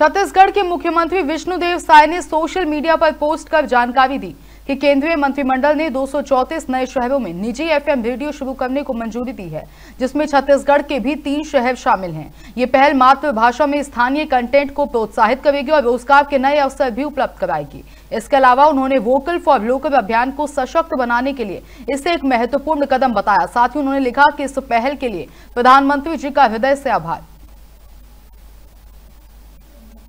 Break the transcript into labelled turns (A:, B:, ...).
A: छत्तीसगढ़ के मुख्यमंत्री विष्णुदेव साय ने सोशल मीडिया पर पोस्ट कर जानकारी दी कि केंद्रीय मंत्रिमंडल ने दो नए शहरों में निजी एफएम रेडियो शुरू करने को मंजूरी दी है जिसमें छत्तीसगढ़ के भी तीन शहर शामिल हैं ये पहल मातृभाषा में स्थानीय कंटेंट को प्रोत्साहित करेगी और रोजगार के नए अवसर भी उपलब्ध कराएगी इसके अलावा उन्होंने वोकल फॉर लोकल अभियान को सशक्त बनाने के लिए इसे एक महत्वपूर्ण कदम बताया साथ ही उन्होंने लिखा की इस पहल के लिए प्रधानमंत्री जी का हृदय से आभार